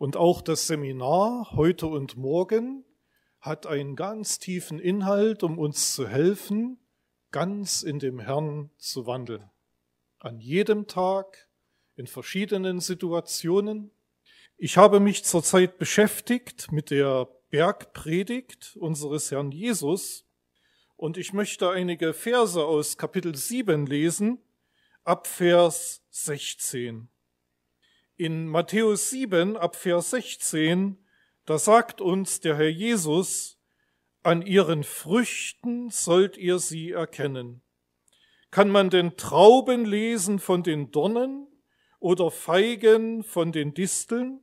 Und auch das Seminar heute und morgen hat einen ganz tiefen Inhalt, um uns zu helfen, ganz in dem Herrn zu wandeln. An jedem Tag, in verschiedenen Situationen. Ich habe mich zurzeit beschäftigt mit der Bergpredigt unseres Herrn Jesus und ich möchte einige Verse aus Kapitel 7 lesen, ab Vers 16 in Matthäus 7 ab Vers 16, da sagt uns der Herr Jesus, an ihren Früchten sollt ihr sie erkennen. Kann man denn Trauben lesen von den Dornen oder Feigen von den Disteln?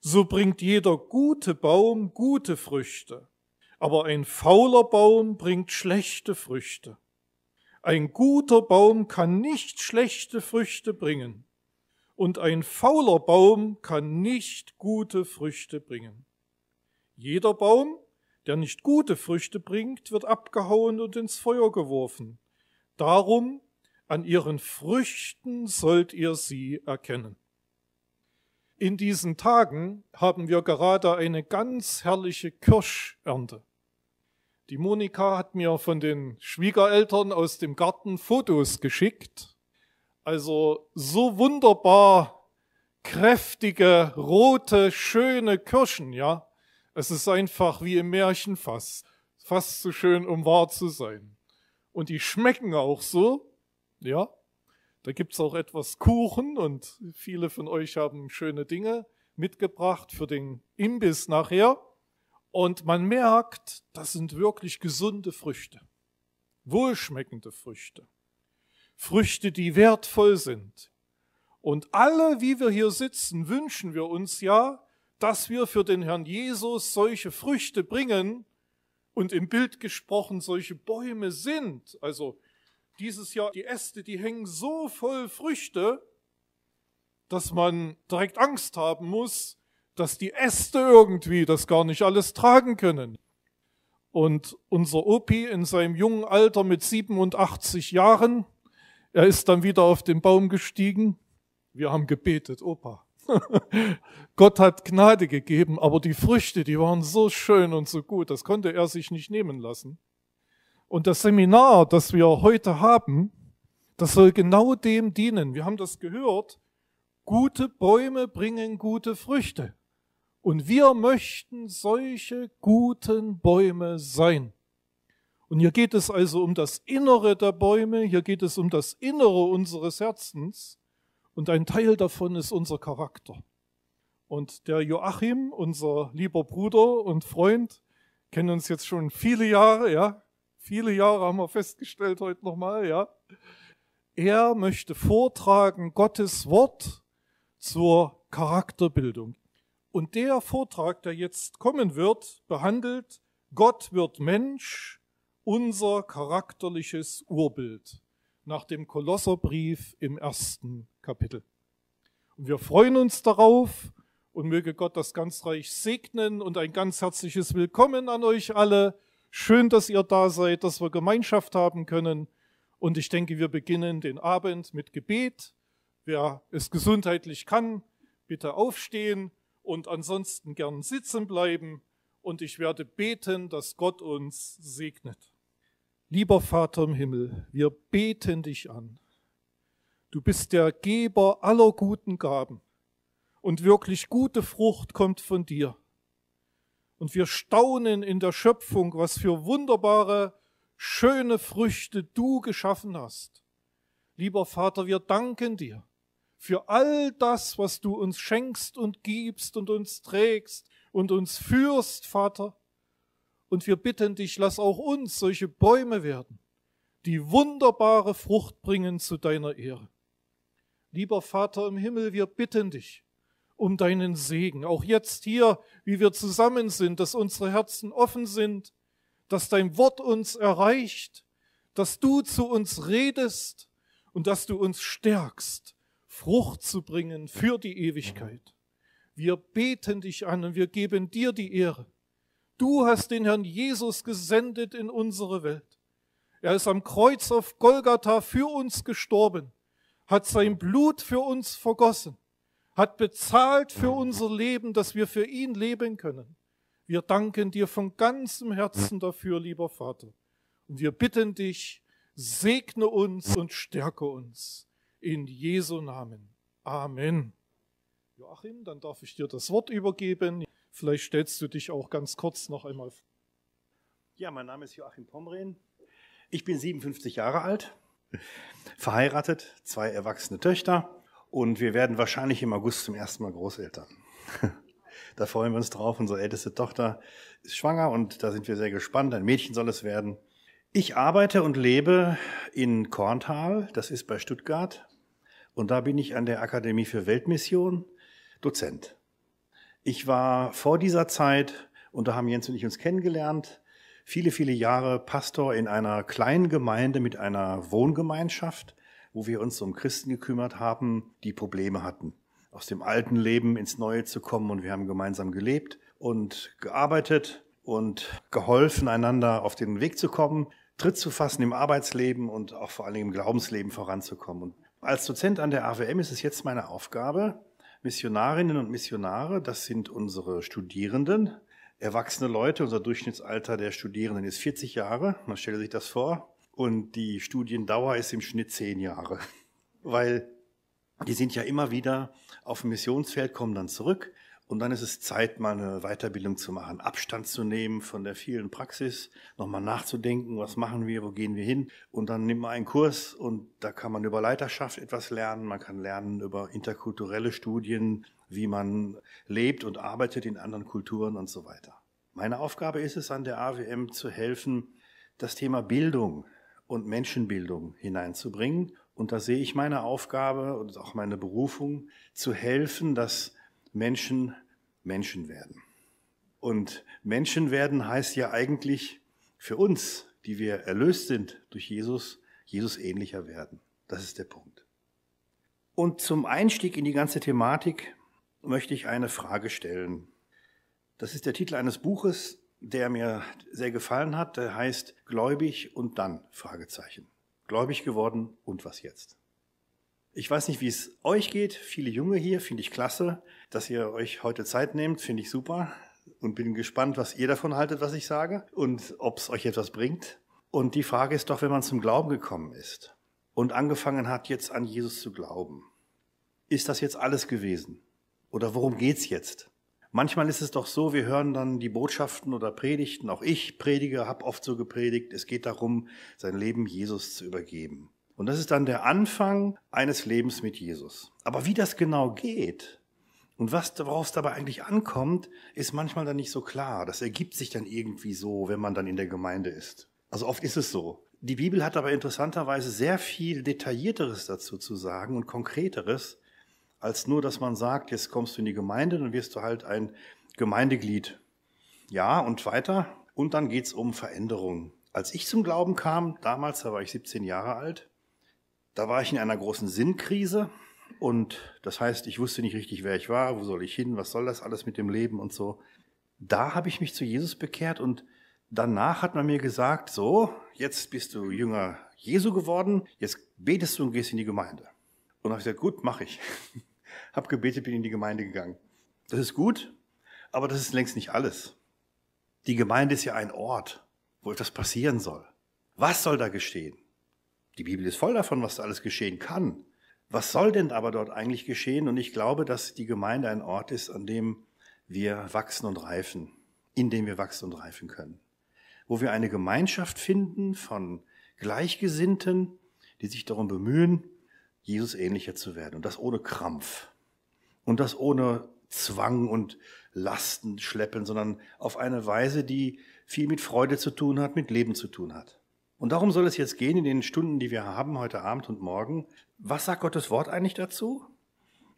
So bringt jeder gute Baum gute Früchte, aber ein fauler Baum bringt schlechte Früchte. Ein guter Baum kann nicht schlechte Früchte bringen und ein fauler Baum kann nicht gute Früchte bringen. Jeder Baum, der nicht gute Früchte bringt, wird abgehauen und ins Feuer geworfen. Darum an ihren Früchten sollt ihr sie erkennen. In diesen Tagen haben wir gerade eine ganz herrliche Kirschernte. Die Monika hat mir von den Schwiegereltern aus dem Garten Fotos geschickt also so wunderbar kräftige, rote, schöne Kirschen, ja. Es ist einfach wie im Märchen fast. Fast zu so schön, um wahr zu sein. Und die schmecken auch so, ja. Da gibt's auch etwas Kuchen und viele von euch haben schöne Dinge mitgebracht für den Imbiss nachher. Und man merkt, das sind wirklich gesunde Früchte, wohlschmeckende Früchte. Früchte, die wertvoll sind. Und alle, wie wir hier sitzen, wünschen wir uns ja, dass wir für den Herrn Jesus solche Früchte bringen und im Bild gesprochen solche Bäume sind. Also dieses Jahr die Äste, die hängen so voll Früchte, dass man direkt Angst haben muss, dass die Äste irgendwie das gar nicht alles tragen können. Und unser Opi in seinem jungen Alter mit 87 Jahren, er ist dann wieder auf den Baum gestiegen. Wir haben gebetet, Opa. Gott hat Gnade gegeben, aber die Früchte, die waren so schön und so gut, das konnte er sich nicht nehmen lassen. Und das Seminar, das wir heute haben, das soll genau dem dienen. Wir haben das gehört. Gute Bäume bringen gute Früchte. Und wir möchten solche guten Bäume sein. Und hier geht es also um das Innere der Bäume, hier geht es um das Innere unseres Herzens und ein Teil davon ist unser Charakter. Und der Joachim, unser lieber Bruder und Freund, kennen uns jetzt schon viele Jahre, ja. Viele Jahre haben wir festgestellt heute nochmal, ja. Er möchte vortragen Gottes Wort zur Charakterbildung. Und der Vortrag, der jetzt kommen wird, behandelt, Gott wird Mensch, unser charakterliches Urbild nach dem Kolosserbrief im ersten Kapitel. Und wir freuen uns darauf und möge Gott das ganz reich segnen und ein ganz herzliches Willkommen an euch alle. Schön, dass ihr da seid, dass wir Gemeinschaft haben können. Und ich denke, wir beginnen den Abend mit Gebet. Wer es gesundheitlich kann, bitte aufstehen und ansonsten gern sitzen bleiben und ich werde beten, dass Gott uns segnet. Lieber Vater im Himmel, wir beten dich an. Du bist der Geber aller guten Gaben und wirklich gute Frucht kommt von dir. Und wir staunen in der Schöpfung, was für wunderbare, schöne Früchte du geschaffen hast. Lieber Vater, wir danken dir für all das, was du uns schenkst und gibst und uns trägst und uns führst, Vater. Und wir bitten dich, lass auch uns solche Bäume werden, die wunderbare Frucht bringen zu deiner Ehre. Lieber Vater im Himmel, wir bitten dich um deinen Segen, auch jetzt hier, wie wir zusammen sind, dass unsere Herzen offen sind, dass dein Wort uns erreicht, dass du zu uns redest und dass du uns stärkst, Frucht zu bringen für die Ewigkeit. Wir beten dich an und wir geben dir die Ehre. Du hast den Herrn Jesus gesendet in unsere Welt. Er ist am Kreuz auf Golgatha für uns gestorben, hat sein Blut für uns vergossen, hat bezahlt für unser Leben, dass wir für ihn leben können. Wir danken dir von ganzem Herzen dafür, lieber Vater. Und wir bitten dich, segne uns und stärke uns. In Jesu Namen. Amen. Joachim, dann darf ich dir das Wort übergeben. Vielleicht stellst du dich auch ganz kurz noch einmal vor. Ja, mein Name ist Joachim Pomren. Ich bin 57 Jahre alt, verheiratet, zwei erwachsene Töchter und wir werden wahrscheinlich im August zum ersten Mal Großeltern. Da freuen wir uns drauf. Unsere älteste Tochter ist schwanger und da sind wir sehr gespannt. Ein Mädchen soll es werden. Ich arbeite und lebe in Korntal, das ist bei Stuttgart. Und da bin ich an der Akademie für Weltmission Dozent. Ich war vor dieser Zeit, und da haben Jens und ich uns kennengelernt, viele, viele Jahre Pastor in einer kleinen Gemeinde mit einer Wohngemeinschaft, wo wir uns um Christen gekümmert haben, die Probleme hatten, aus dem alten Leben ins neue zu kommen. Und wir haben gemeinsam gelebt und gearbeitet und geholfen, einander auf den Weg zu kommen, Tritt zu fassen im Arbeitsleben und auch vor allem im Glaubensleben voranzukommen. Und als Dozent an der AWM ist es jetzt meine Aufgabe, Missionarinnen und Missionare, das sind unsere Studierenden, erwachsene Leute. Unser Durchschnittsalter der Studierenden ist 40 Jahre, man stelle sich das vor. Und die Studiendauer ist im Schnitt 10 Jahre, weil die sind ja immer wieder auf dem Missionsfeld, kommen dann zurück, und dann ist es Zeit, mal eine Weiterbildung zu machen, Abstand zu nehmen von der vielen Praxis, nochmal nachzudenken, was machen wir, wo gehen wir hin. Und dann nimmt man einen Kurs und da kann man über Leiterschaft etwas lernen, man kann lernen über interkulturelle Studien, wie man lebt und arbeitet in anderen Kulturen und so weiter. Meine Aufgabe ist es, an der AWM zu helfen, das Thema Bildung und Menschenbildung hineinzubringen. Und da sehe ich meine Aufgabe und auch meine Berufung, zu helfen, dass Menschen Menschen werden. Und Menschen werden heißt ja eigentlich für uns, die wir erlöst sind durch Jesus, Jesus ähnlicher werden. Das ist der Punkt. Und zum Einstieg in die ganze Thematik möchte ich eine Frage stellen. Das ist der Titel eines Buches, der mir sehr gefallen hat. Der heißt Gläubig und dann? Fragezeichen. Gläubig geworden und was jetzt? Ich weiß nicht, wie es euch geht. Viele Junge hier finde ich klasse, dass ihr euch heute Zeit nehmt, finde ich super. Und bin gespannt, was ihr davon haltet, was ich sage und ob es euch etwas bringt. Und die Frage ist doch, wenn man zum Glauben gekommen ist und angefangen hat, jetzt an Jesus zu glauben, ist das jetzt alles gewesen? Oder worum geht's jetzt? Manchmal ist es doch so, wir hören dann die Botschaften oder Predigten, auch ich predige, habe oft so gepredigt, es geht darum, sein Leben Jesus zu übergeben. Und das ist dann der Anfang eines Lebens mit Jesus. Aber wie das genau geht und was, worauf es dabei eigentlich ankommt, ist manchmal dann nicht so klar. Das ergibt sich dann irgendwie so, wenn man dann in der Gemeinde ist. Also oft ist es so. Die Bibel hat aber interessanterweise sehr viel detaillierteres dazu zu sagen und konkreteres, als nur, dass man sagt, jetzt kommst du in die Gemeinde, dann wirst du halt ein Gemeindeglied. Ja, und weiter. Und dann geht es um Veränderungen. Als ich zum Glauben kam, damals, da war ich 17 Jahre alt, da war ich in einer großen Sinnkrise und das heißt, ich wusste nicht richtig, wer ich war, wo soll ich hin, was soll das alles mit dem Leben und so. Da habe ich mich zu Jesus bekehrt und danach hat man mir gesagt, so, jetzt bist du Jünger Jesu geworden, jetzt betest du und gehst in die Gemeinde. Und habe ich gesagt, gut, mache ich. hab gebetet, bin in die Gemeinde gegangen. Das ist gut, aber das ist längst nicht alles. Die Gemeinde ist ja ein Ort, wo etwas passieren soll. Was soll da geschehen? Die Bibel ist voll davon, was alles geschehen kann. Was soll denn aber dort eigentlich geschehen? Und ich glaube, dass die Gemeinde ein Ort ist, an dem wir wachsen und reifen, in dem wir wachsen und reifen können. Wo wir eine Gemeinschaft finden von Gleichgesinnten, die sich darum bemühen, Jesus ähnlicher zu werden. Und das ohne Krampf. Und das ohne Zwang und Lasten schleppen, sondern auf eine Weise, die viel mit Freude zu tun hat, mit Leben zu tun hat. Und darum soll es jetzt gehen in den Stunden, die wir haben, heute Abend und morgen. Was sagt Gottes Wort eigentlich dazu?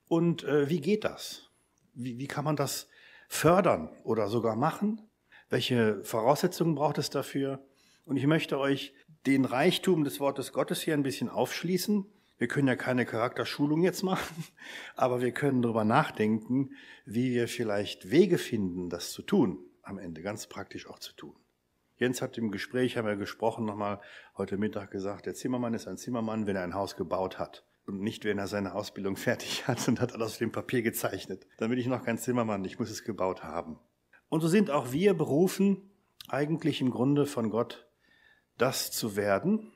Und äh, wie geht das? Wie, wie kann man das fördern oder sogar machen? Welche Voraussetzungen braucht es dafür? Und ich möchte euch den Reichtum des Wortes Gottes hier ein bisschen aufschließen. Wir können ja keine Charakterschulung jetzt machen, aber wir können darüber nachdenken, wie wir vielleicht Wege finden, das zu tun, am Ende ganz praktisch auch zu tun. Jens hat im Gespräch, haben wir gesprochen, nochmal heute Mittag gesagt, der Zimmermann ist ein Zimmermann, wenn er ein Haus gebaut hat und nicht, wenn er seine Ausbildung fertig hat und hat alles auf dem Papier gezeichnet. Dann bin ich noch kein Zimmermann, ich muss es gebaut haben. Und so sind auch wir berufen, eigentlich im Grunde von Gott das zu werden,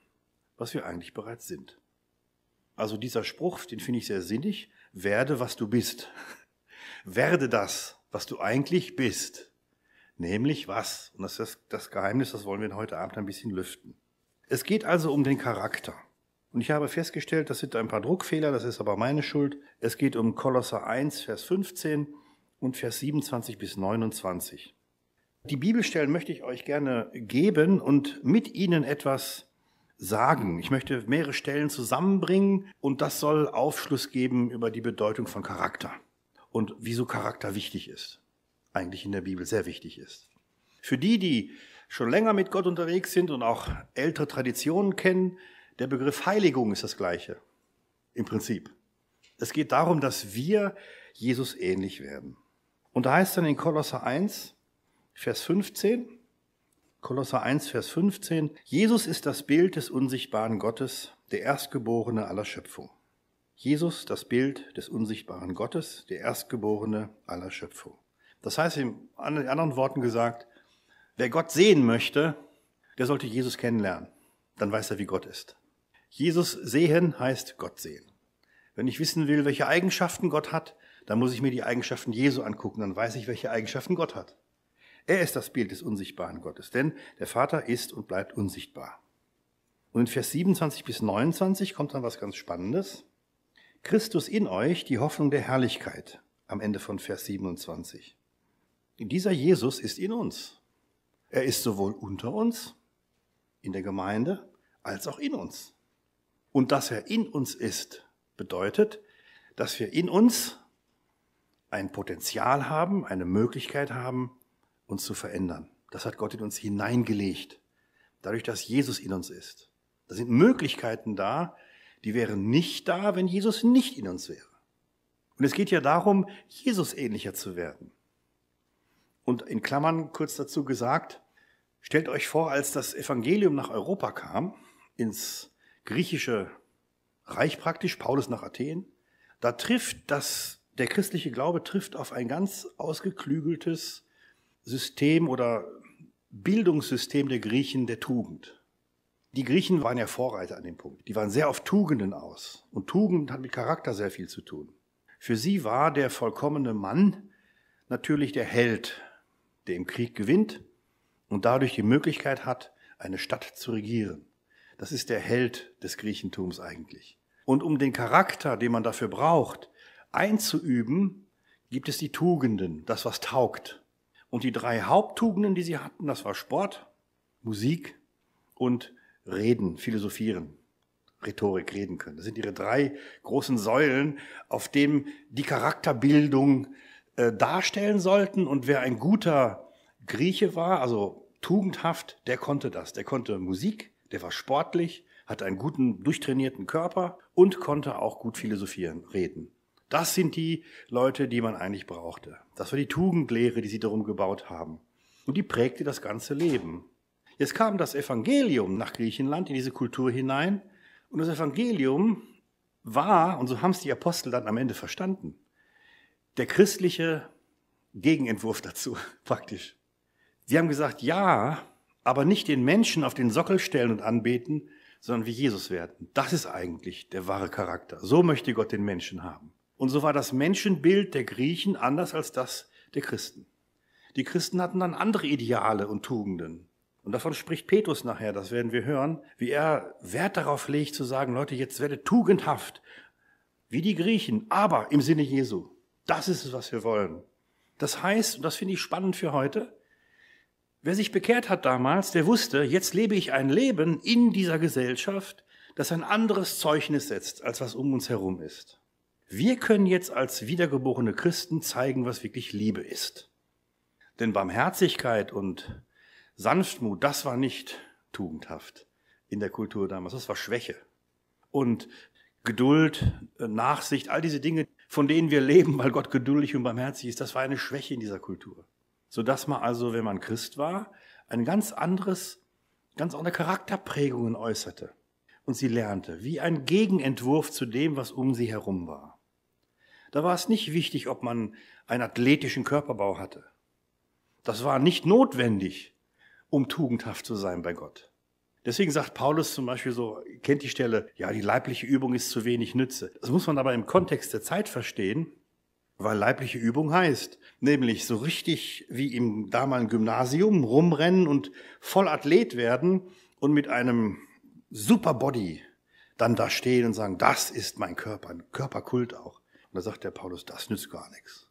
was wir eigentlich bereits sind. Also dieser Spruch, den finde ich sehr sinnig, werde, was du bist. werde das, was du eigentlich bist. Nämlich was? Und das ist das Geheimnis, das wollen wir heute Abend ein bisschen lüften. Es geht also um den Charakter. Und ich habe festgestellt, das sind ein paar Druckfehler, das ist aber meine Schuld. Es geht um Kolosser 1, Vers 15 und Vers 27 bis 29. Die Bibelstellen möchte ich euch gerne geben und mit ihnen etwas sagen. Ich möchte mehrere Stellen zusammenbringen und das soll Aufschluss geben über die Bedeutung von Charakter und wieso Charakter wichtig ist eigentlich in der Bibel sehr wichtig ist. Für die, die schon länger mit Gott unterwegs sind und auch ältere Traditionen kennen, der Begriff Heiligung ist das gleiche. Im Prinzip. Es geht darum, dass wir Jesus ähnlich werden. Und da heißt dann in Kolosser 1, Vers 15, Kolosser 1, Vers 15, Jesus ist das Bild des unsichtbaren Gottes, der Erstgeborene aller Schöpfung. Jesus, das Bild des unsichtbaren Gottes, der Erstgeborene aller Schöpfung. Das heißt, in anderen Worten gesagt, wer Gott sehen möchte, der sollte Jesus kennenlernen. Dann weiß er, wie Gott ist. Jesus sehen heißt Gott sehen. Wenn ich wissen will, welche Eigenschaften Gott hat, dann muss ich mir die Eigenschaften Jesu angucken, dann weiß ich, welche Eigenschaften Gott hat. Er ist das Bild des unsichtbaren Gottes, denn der Vater ist und bleibt unsichtbar. Und in Vers 27 bis 29 kommt dann was ganz Spannendes. Christus in euch, die Hoffnung der Herrlichkeit, am Ende von Vers 27. Dieser Jesus ist in uns. Er ist sowohl unter uns, in der Gemeinde, als auch in uns. Und dass er in uns ist, bedeutet, dass wir in uns ein Potenzial haben, eine Möglichkeit haben, uns zu verändern. Das hat Gott in uns hineingelegt, dadurch, dass Jesus in uns ist. Da sind Möglichkeiten da, die wären nicht da, wenn Jesus nicht in uns wäre. Und es geht ja darum, Jesus ähnlicher zu werden. Und in Klammern kurz dazu gesagt, stellt euch vor, als das Evangelium nach Europa kam, ins griechische Reich praktisch, Paulus nach Athen, da trifft das, der christliche Glaube trifft auf ein ganz ausgeklügeltes System oder Bildungssystem der Griechen der Tugend. Die Griechen waren ja Vorreiter an dem Punkt. Die waren sehr auf Tugenden aus. Und Tugend hat mit Charakter sehr viel zu tun. Für sie war der vollkommene Mann natürlich der Held, der im Krieg gewinnt und dadurch die Möglichkeit hat, eine Stadt zu regieren. Das ist der Held des Griechentums eigentlich. Und um den Charakter, den man dafür braucht, einzuüben, gibt es die Tugenden, das was taugt. Und die drei Haupttugenden, die sie hatten, das war Sport, Musik und Reden, Philosophieren, Rhetorik reden können. Das sind ihre drei großen Säulen, auf denen die Charakterbildung äh, darstellen sollten. Und wer ein guter Grieche war, also tugendhaft, der konnte das. Der konnte Musik, der war sportlich, hatte einen guten, durchtrainierten Körper und konnte auch gut philosophieren, reden. Das sind die Leute, die man eigentlich brauchte. Das war die Tugendlehre, die sie darum gebaut haben. Und die prägte das ganze Leben. Jetzt kam das Evangelium nach Griechenland in diese Kultur hinein. Und das Evangelium war, und so haben es die Apostel dann am Ende verstanden, der christliche Gegenentwurf dazu, praktisch. Sie haben gesagt, ja, aber nicht den Menschen auf den Sockel stellen und anbeten, sondern wie Jesus werden. Das ist eigentlich der wahre Charakter. So möchte Gott den Menschen haben. Und so war das Menschenbild der Griechen anders als das der Christen. Die Christen hatten dann andere Ideale und Tugenden. Und davon spricht Petrus nachher, das werden wir hören, wie er Wert darauf legt zu sagen, Leute, jetzt werde tugendhaft, wie die Griechen, aber im Sinne Jesu. Das ist es, was wir wollen. Das heißt, und das finde ich spannend für heute, wer sich bekehrt hat damals, der wusste, jetzt lebe ich ein Leben in dieser Gesellschaft, das ein anderes Zeugnis setzt, als was um uns herum ist. Wir können jetzt als wiedergeborene Christen zeigen, was wirklich Liebe ist. Denn Barmherzigkeit und Sanftmut, das war nicht tugendhaft in der Kultur damals, das war Schwäche. Und Geduld, Nachsicht, all diese Dinge, von denen wir leben, weil Gott geduldig und barmherzig ist, das war eine Schwäche in dieser Kultur. Sodass man also, wenn man Christ war, ein ganz anderes, ganz andere Charakterprägungen äußerte. Und sie lernte, wie ein Gegenentwurf zu dem, was um sie herum war. Da war es nicht wichtig, ob man einen athletischen Körperbau hatte. Das war nicht notwendig, um tugendhaft zu sein bei Gott. Deswegen sagt Paulus zum Beispiel so, kennt die Stelle, ja, die leibliche Übung ist zu wenig Nütze. Das muss man aber im Kontext der Zeit verstehen, weil leibliche Übung heißt, nämlich so richtig wie im damaligen Gymnasium rumrennen und voll Athlet werden und mit einem super Body dann da stehen und sagen, das ist mein Körper, ein Körperkult auch. Und da sagt der Paulus, das nützt gar nichts.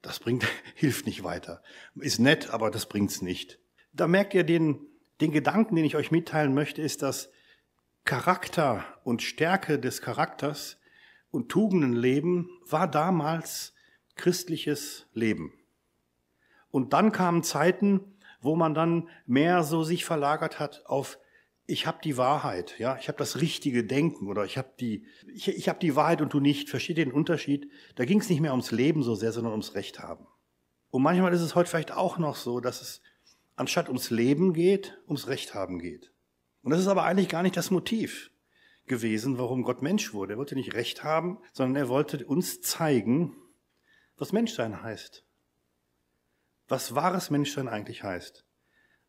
Das bringt, hilft nicht weiter. Ist nett, aber das bringt's nicht. Da merkt ihr den, den Gedanken, den ich euch mitteilen möchte, ist, dass Charakter und Stärke des Charakters und Tugendenleben war damals christliches Leben. Und dann kamen Zeiten, wo man dann mehr so sich verlagert hat auf ich habe die Wahrheit, ja, ich habe das richtige Denken oder ich habe die ich, ich habe die Wahrheit und du nicht. Versteht den Unterschied? Da ging es nicht mehr ums Leben so sehr, sondern ums Recht haben. Und manchmal ist es heute vielleicht auch noch so, dass es anstatt ums Leben geht, ums Recht haben geht. Und das ist aber eigentlich gar nicht das Motiv gewesen, warum Gott Mensch wurde. Er wollte nicht Recht haben, sondern er wollte uns zeigen, was Menschsein heißt. Was wahres Menschsein eigentlich heißt.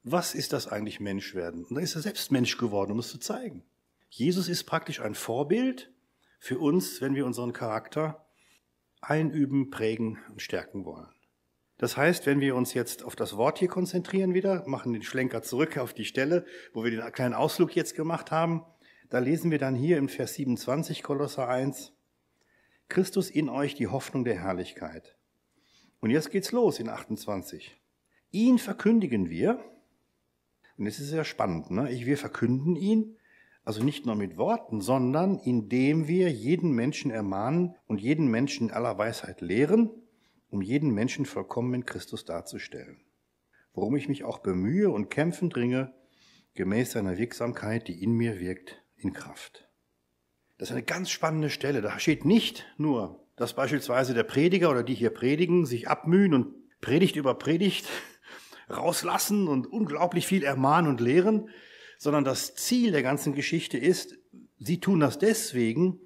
Was ist das eigentlich Menschwerden? Und dann ist er selbst Mensch geworden, um es zu zeigen. Jesus ist praktisch ein Vorbild für uns, wenn wir unseren Charakter einüben, prägen und stärken wollen. Das heißt, wenn wir uns jetzt auf das Wort hier konzentrieren wieder, machen den Schlenker zurück auf die Stelle, wo wir den kleinen Ausflug jetzt gemacht haben, da lesen wir dann hier im Vers 27 Kolosser 1, Christus in euch die Hoffnung der Herrlichkeit. Und jetzt geht's los in 28. Ihn verkündigen wir, und es ist sehr spannend, ne? wir verkünden ihn, also nicht nur mit Worten, sondern indem wir jeden Menschen ermahnen und jeden Menschen in aller Weisheit lehren, um jeden Menschen vollkommen in Christus darzustellen, worum ich mich auch bemühe und kämpfen dringe, gemäß seiner Wirksamkeit, die in mir wirkt, in Kraft. Das ist eine ganz spannende Stelle. Da steht nicht nur, dass beispielsweise der Prediger oder die hier predigen sich abmühen und Predigt über Predigt rauslassen und unglaublich viel ermahnen und lehren, sondern das Ziel der ganzen Geschichte ist, sie tun das deswegen,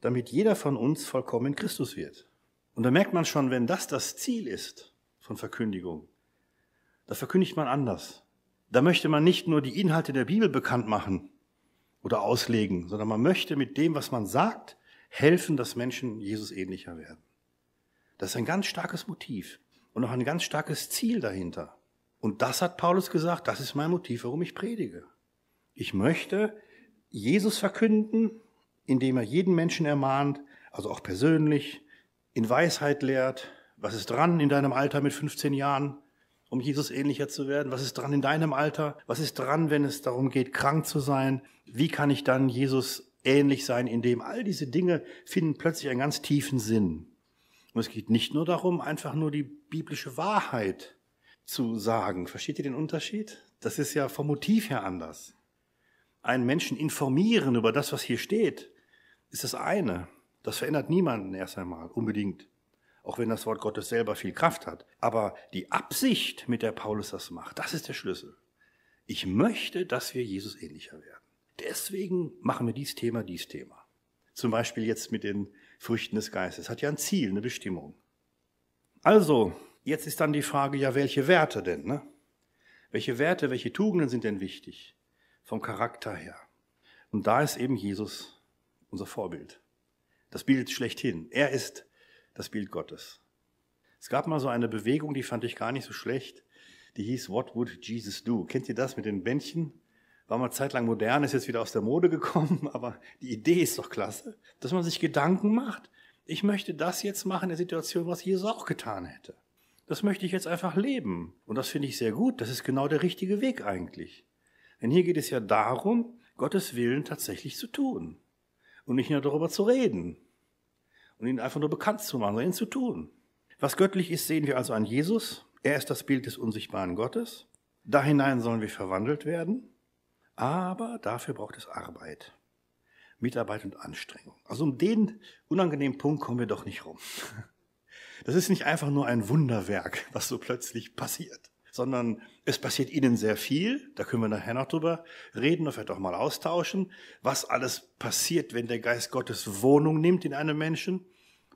damit jeder von uns vollkommen Christus wird. Und da merkt man schon, wenn das das Ziel ist von Verkündigung, da verkündigt man anders. Da möchte man nicht nur die Inhalte der Bibel bekannt machen oder auslegen, sondern man möchte mit dem, was man sagt, helfen, dass Menschen Jesus ähnlicher werden. Das ist ein ganz starkes Motiv und auch ein ganz starkes Ziel dahinter. Und das hat Paulus gesagt, das ist mein Motiv, warum ich predige. Ich möchte Jesus verkünden, indem er jeden Menschen ermahnt, also auch persönlich, in Weisheit lehrt. Was ist dran in deinem Alter mit 15 Jahren, um Jesus ähnlicher zu werden? Was ist dran in deinem Alter? Was ist dran, wenn es darum geht, krank zu sein? Wie kann ich dann Jesus ähnlich sein, indem all diese Dinge finden plötzlich einen ganz tiefen Sinn? Und es geht nicht nur darum, einfach nur die biblische Wahrheit zu sagen. Versteht ihr den Unterschied? Das ist ja vom Motiv her anders. Einen Menschen informieren über das, was hier steht, ist das eine. Das verändert niemanden erst einmal, unbedingt. Auch wenn das Wort Gottes selber viel Kraft hat. Aber die Absicht, mit der Paulus das macht, das ist der Schlüssel. Ich möchte, dass wir Jesus ähnlicher werden. Deswegen machen wir dies Thema, dies Thema. Zum Beispiel jetzt mit den Früchten des Geistes. Hat ja ein Ziel, eine Bestimmung. Also, jetzt ist dann die Frage, ja, welche Werte denn? Ne? Welche Werte, welche Tugenden sind denn wichtig? Vom Charakter her. Und da ist eben Jesus unser Vorbild das Bild schlechthin. Er ist das Bild Gottes. Es gab mal so eine Bewegung, die fand ich gar nicht so schlecht. Die hieß What Would Jesus Do? Kennt ihr das mit den Bändchen? War mal zeitlang modern, ist jetzt wieder aus der Mode gekommen, aber die Idee ist doch klasse, dass man sich Gedanken macht. Ich möchte das jetzt machen in der Situation, was Jesus auch getan hätte. Das möchte ich jetzt einfach leben. Und das finde ich sehr gut. Das ist genau der richtige Weg eigentlich. Denn hier geht es ja darum, Gottes Willen tatsächlich zu tun und nicht nur darüber zu reden und ihn einfach nur bekannt zu machen, sondern ihn zu tun. Was göttlich ist, sehen wir also an Jesus. Er ist das Bild des unsichtbaren Gottes. Da hinein sollen wir verwandelt werden. Aber dafür braucht es Arbeit. Mitarbeit und Anstrengung. Also um den unangenehmen Punkt kommen wir doch nicht rum. Das ist nicht einfach nur ein Wunderwerk, was so plötzlich passiert sondern es passiert Ihnen sehr viel. Da können wir nachher noch drüber reden vielleicht auch mal austauschen, was alles passiert, wenn der Geist Gottes Wohnung nimmt in einem Menschen.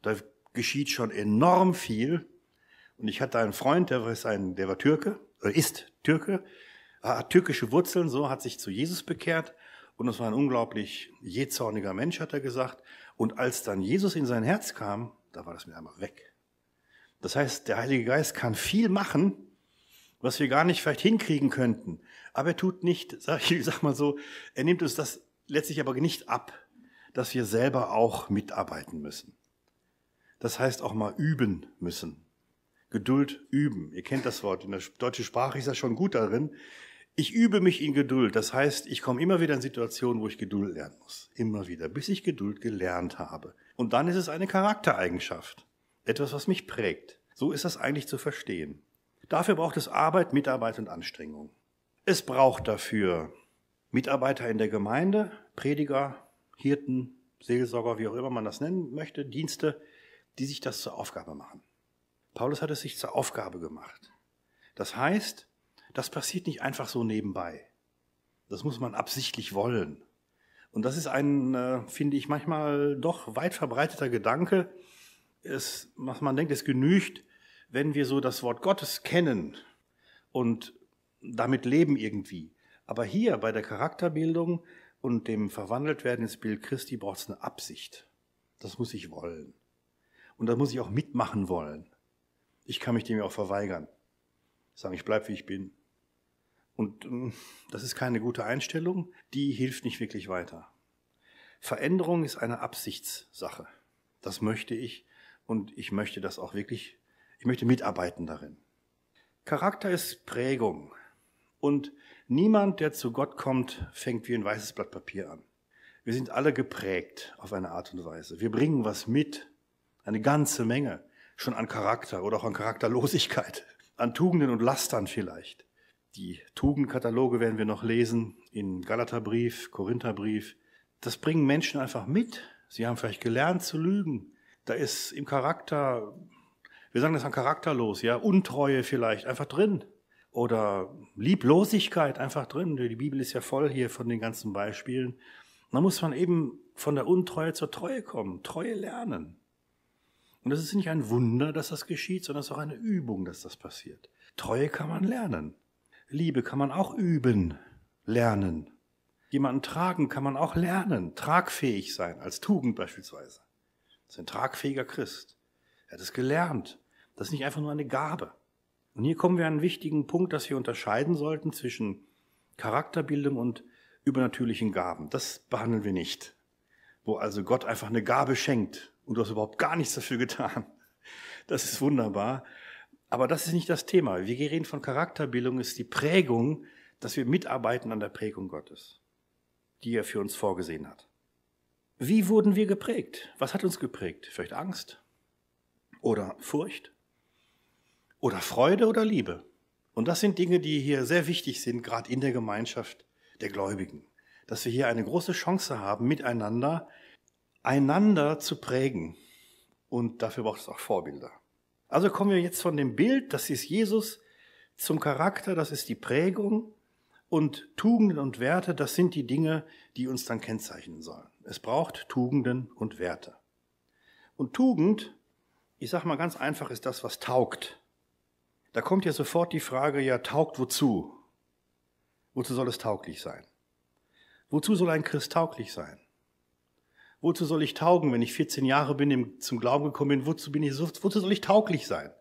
Da geschieht schon enorm viel. Und ich hatte einen Freund, der war, ein, der war Türke, oder ist Türke, hat türkische Wurzeln, so hat sich zu Jesus bekehrt. Und es war ein unglaublich jezorniger Mensch, hat er gesagt. Und als dann Jesus in sein Herz kam, da war das mir einmal weg. Das heißt, der Heilige Geist kann viel machen, was wir gar nicht vielleicht hinkriegen könnten. Aber er tut nicht, sag ich sag mal so, er nimmt uns das letztlich aber nicht ab, dass wir selber auch mitarbeiten müssen. Das heißt auch mal üben müssen. Geduld üben. Ihr kennt das Wort. In der deutschen Sprache ist das schon gut darin. Ich übe mich in Geduld. Das heißt, ich komme immer wieder in Situationen, wo ich Geduld lernen muss. Immer wieder, bis ich Geduld gelernt habe. Und dann ist es eine Charaktereigenschaft. Etwas, was mich prägt. So ist das eigentlich zu verstehen. Dafür braucht es Arbeit, Mitarbeit und Anstrengung. Es braucht dafür Mitarbeiter in der Gemeinde, Prediger, Hirten, Seelsorger, wie auch immer man das nennen möchte, Dienste, die sich das zur Aufgabe machen. Paulus hat es sich zur Aufgabe gemacht. Das heißt, das passiert nicht einfach so nebenbei. Das muss man absichtlich wollen. Und das ist ein, äh, finde ich, manchmal doch weit verbreiteter Gedanke, es, was man denkt, es genügt, wenn wir so das Wort Gottes kennen und damit leben irgendwie. Aber hier bei der Charakterbildung und dem Verwandeltwerden ins Bild Christi braucht es eine Absicht. Das muss ich wollen. Und da muss ich auch mitmachen wollen. Ich kann mich dem ja auch verweigern. Sagen, ich bleibe, wie ich bin. Und ähm, das ist keine gute Einstellung, die hilft nicht wirklich weiter. Veränderung ist eine Absichtssache. Das möchte ich und ich möchte das auch wirklich ich möchte mitarbeiten darin. Charakter ist Prägung. Und niemand, der zu Gott kommt, fängt wie ein weißes Blatt Papier an. Wir sind alle geprägt auf eine Art und Weise. Wir bringen was mit. Eine ganze Menge. Schon an Charakter oder auch an Charakterlosigkeit. An Tugenden und Lastern vielleicht. Die Tugendkataloge werden wir noch lesen in Galaterbrief, Korintherbrief. Das bringen Menschen einfach mit. Sie haben vielleicht gelernt zu lügen. Da ist im Charakter wir sagen das an charakterlos, ja, Untreue vielleicht, einfach drin. Oder Lieblosigkeit einfach drin. Die Bibel ist ja voll hier von den ganzen Beispielen. Da muss man eben von der Untreue zur Treue kommen, Treue lernen. Und das ist nicht ein Wunder, dass das geschieht, sondern es ist auch eine Übung, dass das passiert. Treue kann man lernen. Liebe kann man auch üben, lernen. Jemanden tragen kann man auch lernen, tragfähig sein, als Tugend beispielsweise. Das ist ein tragfähiger Christ. Er hat es gelernt. Das ist nicht einfach nur eine Gabe. Und hier kommen wir an einen wichtigen Punkt, dass wir unterscheiden sollten zwischen Charakterbildung und übernatürlichen Gaben. Das behandeln wir nicht. Wo also Gott einfach eine Gabe schenkt und du hast überhaupt gar nichts dafür getan. Das ist wunderbar. Aber das ist nicht das Thema. Wir reden von Charakterbildung, ist die Prägung, dass wir mitarbeiten an der Prägung Gottes, die er für uns vorgesehen hat. Wie wurden wir geprägt? Was hat uns geprägt? Vielleicht Angst oder Furcht oder Freude oder Liebe. Und das sind Dinge, die hier sehr wichtig sind, gerade in der Gemeinschaft der Gläubigen. Dass wir hier eine große Chance haben, miteinander, einander zu prägen. Und dafür braucht es auch Vorbilder. Also kommen wir jetzt von dem Bild, das ist Jesus, zum Charakter, das ist die Prägung. Und Tugenden und Werte, das sind die Dinge, die uns dann kennzeichnen sollen. Es braucht Tugenden und Werte. Und Tugend, ich sage mal ganz einfach, ist das, was taugt. Da kommt ja sofort die Frage, ja, taugt wozu? Wozu soll es tauglich sein? Wozu soll ein Christ tauglich sein? Wozu soll ich taugen, wenn ich 14 Jahre bin, zum Glauben gekommen bin? Wozu, bin ich, wozu soll ich tauglich sein?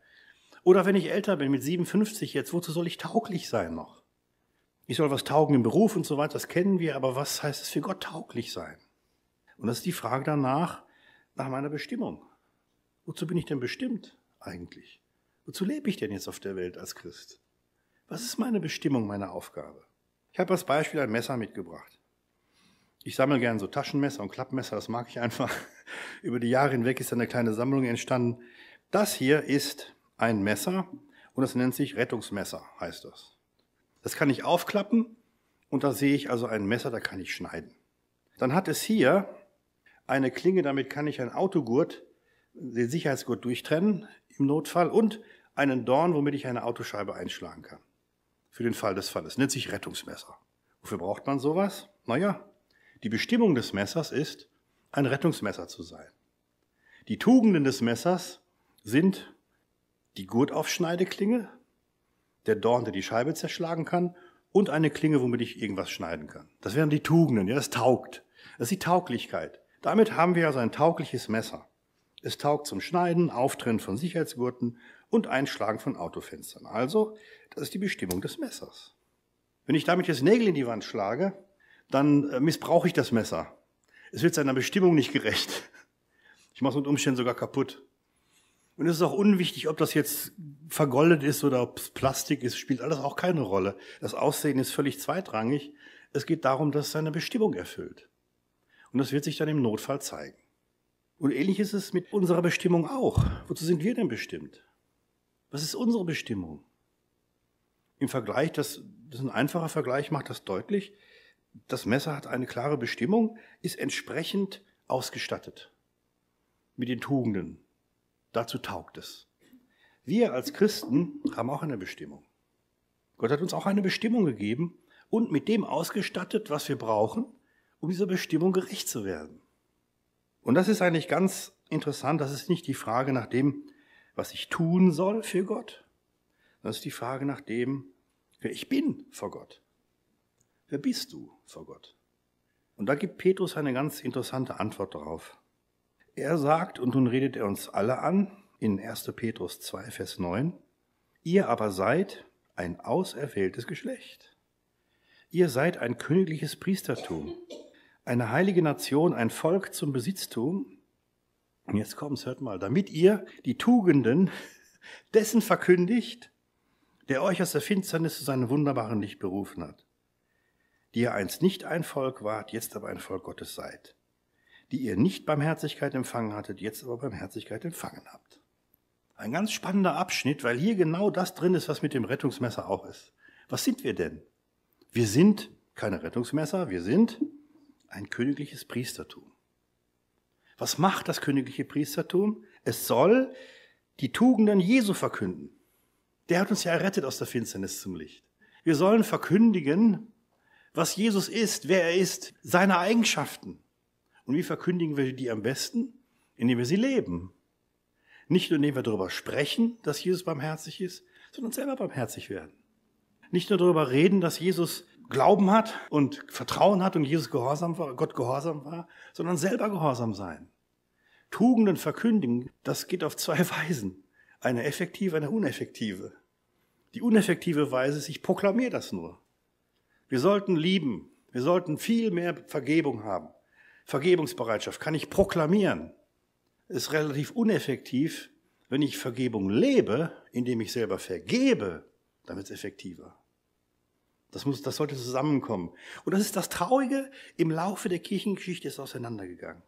Oder wenn ich älter bin, mit 57 jetzt, wozu soll ich tauglich sein noch? Ich soll was taugen im Beruf und so weiter, das kennen wir, aber was heißt es für Gott tauglich sein? Und das ist die Frage danach, nach meiner Bestimmung. Wozu bin ich denn bestimmt eigentlich? Wozu lebe ich denn jetzt auf der Welt als Christ? Was ist meine Bestimmung, meine Aufgabe? Ich habe als Beispiel ein Messer mitgebracht. Ich sammle gerne so Taschenmesser und Klappmesser, das mag ich einfach. Über die Jahre hinweg ist eine kleine Sammlung entstanden. Das hier ist ein Messer und das nennt sich Rettungsmesser, heißt das. Das kann ich aufklappen und da sehe ich also ein Messer, da kann ich schneiden. Dann hat es hier eine Klinge, damit kann ich ein Autogurt, den Sicherheitsgurt durchtrennen im Notfall und einen Dorn, womit ich eine Autoscheibe einschlagen kann. Für den Fall des Falles. Nennt sich Rettungsmesser. Wofür braucht man sowas? Naja, die Bestimmung des Messers ist, ein Rettungsmesser zu sein. Die Tugenden des Messers sind die Gurtaufschneideklinge, der Dorn, der die Scheibe zerschlagen kann, und eine Klinge, womit ich irgendwas schneiden kann. Das wären die Tugenden, ja, es taugt. Das ist die Tauglichkeit. Damit haben wir also ein taugliches Messer. Es taugt zum Schneiden, Auftrennen von Sicherheitsgurten, und Einschlagen von Autofenstern. Also, das ist die Bestimmung des Messers. Wenn ich damit jetzt Nägel in die Wand schlage, dann äh, missbrauche ich das Messer. Es wird seiner Bestimmung nicht gerecht. Ich mache es mit Umständen sogar kaputt. Und es ist auch unwichtig, ob das jetzt vergoldet ist oder ob es Plastik ist, spielt alles auch keine Rolle. Das Aussehen ist völlig zweitrangig. Es geht darum, dass es seine Bestimmung erfüllt. Und das wird sich dann im Notfall zeigen. Und ähnlich ist es mit unserer Bestimmung auch. Wozu sind wir denn bestimmt? Was ist unsere Bestimmung? Im Vergleich, das, das ist ein einfacher Vergleich, macht das deutlich. Das Messer hat eine klare Bestimmung, ist entsprechend ausgestattet mit den Tugenden. Dazu taugt es. Wir als Christen haben auch eine Bestimmung. Gott hat uns auch eine Bestimmung gegeben und mit dem ausgestattet, was wir brauchen, um dieser Bestimmung gerecht zu werden. Und das ist eigentlich ganz interessant, das ist nicht die Frage nach dem, was ich tun soll für Gott, das ist die Frage nach dem, wer ich bin vor Gott. Wer bist du vor Gott? Und da gibt Petrus eine ganz interessante Antwort darauf. Er sagt, und nun redet er uns alle an, in 1. Petrus 2, Vers 9, ihr aber seid ein auserwähltes Geschlecht. Ihr seid ein königliches Priestertum, eine heilige Nation, ein Volk zum Besitztum, und Jetzt kommt's, hört mal, damit ihr die Tugenden dessen verkündigt, der euch aus der Finsternis zu seinem wunderbaren Licht berufen hat, die ihr einst nicht ein Volk wart, jetzt aber ein Volk Gottes seid, die ihr nicht Barmherzigkeit empfangen hattet, jetzt aber Barmherzigkeit empfangen habt. Ein ganz spannender Abschnitt, weil hier genau das drin ist, was mit dem Rettungsmesser auch ist. Was sind wir denn? Wir sind keine Rettungsmesser, wir sind ein königliches Priestertum. Was macht das königliche Priestertum? Es soll die Tugenden Jesu verkünden. Der hat uns ja errettet aus der Finsternis zum Licht. Wir sollen verkündigen, was Jesus ist, wer er ist, seine Eigenschaften. Und wie verkündigen wir die am besten? Indem wir sie leben. Nicht nur indem wir darüber sprechen, dass Jesus barmherzig ist, sondern selber barmherzig werden. Nicht nur darüber reden, dass Jesus Glauben hat und Vertrauen hat und Jesus gehorsam war, Gott gehorsam war, sondern selber gehorsam sein. Tugenden verkündigen, das geht auf zwei Weisen. Eine effektive, eine uneffektive. Die uneffektive Weise ist, ich proklamiere das nur. Wir sollten lieben. Wir sollten viel mehr Vergebung haben. Vergebungsbereitschaft kann ich proklamieren. Ist relativ uneffektiv. Wenn ich Vergebung lebe, indem ich selber vergebe, dann wird es effektiver. Das, muss, das sollte zusammenkommen. Und das ist das Traurige, im Laufe der Kirchengeschichte ist auseinandergegangen.